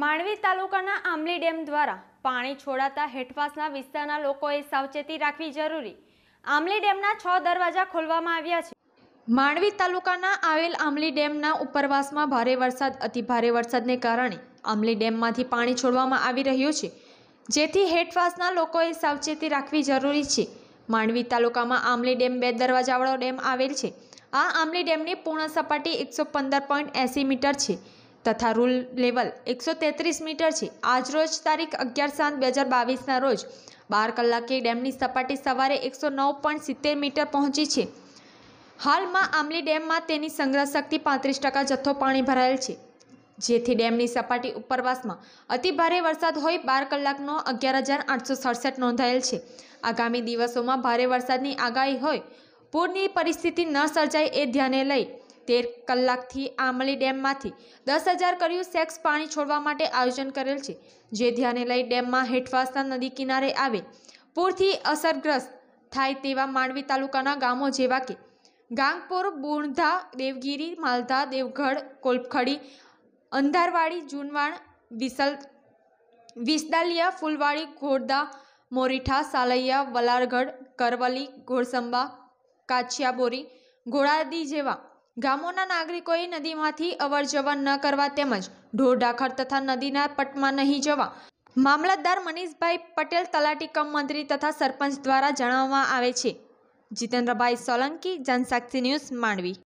માંડવી તાલુકાના આંબલી ડેમ દ્વારા પાણી છોડાતા હેઠવાસના વિસ્તારના લોકોએ સાવચેતી રાખવી જરૂરી આંબલી ડેમના છ દરવાજા ખોલવામાં આવ્યા છે માંડવી તાલુકાના આવેલ આંબલી ડેમના ઉપરવાસમાં ભારે વરસાદ અતિભારે વરસાદને કારણે આંબલી ડેમમાંથી પાણી છોડવામાં આવી રહ્યું છે જેથી હેઠવાસના લોકોએ સાવચેતી રાખવી જરૂરી છે માંડવી તાલુકામાં આંબલી ડેમ બે દરવાજાવાળો ડેમ આવેલ છે આ આંબલી ડેમની પૂર્ણ સપાટી એકસો પંદર પોઈન્ટ એંસી મીટર છે તથા રૂલ લેવલ એકસો તેત્રીસ મીટર છે આજરોજ તારીખ અગિયાર સાત બે હજાર બાવીસના રોજ બાર કલાકે ડેમની સપાટી સવારે એકસો નવ પોઈન્ટ સિત્તેર મીટર પહોંચી છે હાલમાં આમલી ડેમમાં તેની સંગ્રહ શક્તિ પાંત્રીસ ટકા જથ્થો પાણી ભરાયેલ છે જેથી ડેમની સપાટી ઉપરવાસમાં અતિભારે વરસાદ હોય બાર કલાકનો અગિયાર હજાર આઠસો સડસઠ નોંધાયેલ છે આગામી દિવસોમાં ભારે વરસાદની આગાહી હોય પૂરની પરિસ્થિતિ ન સર્જાય એ ધ્યાને લઈ તેર કલાકથી આમલી ડેમમાંથી દસ હજાર કર્યું સેક્સ પાણી છોડવા માટે આયોજન કરેલ છે જે ધ્યાને લઈ ડેમમાં હેઠવાસના નદી કિનારે આવે પૂરથી અસરગ્રસ્ત થાય તેવા માંડવી તાલુકાના ગામો જેવા કે ગાંગપુર બુણધા દેવગીરી માલધા દેવગઢ કોલખડી અંધારવાડી જૂનવાણ વિસલ વિસદાલિયા ફૂલવાડી ઘોડદા મોરીઠા સાલૈયા વલારગઢ કરવલી ઘોડસંબા કાછિયાબોરી ઘોડાદી જેવા ગામોના નાગરિકોએ નદીમાંથી અવરજવર ન કરવા તેમજ ઢોર ઢાખર તથા નદીના પટમાં નહીં જવા મામલતદાર મનીષભાઈ પટેલ તલાટી કમ મંત્રી તથા સરપંચ દ્વારા જણાવવામાં આવે છે જીતેન્દ્રભાઈ સોલંકી જનસાક્ષી ન્યૂઝ માંડવી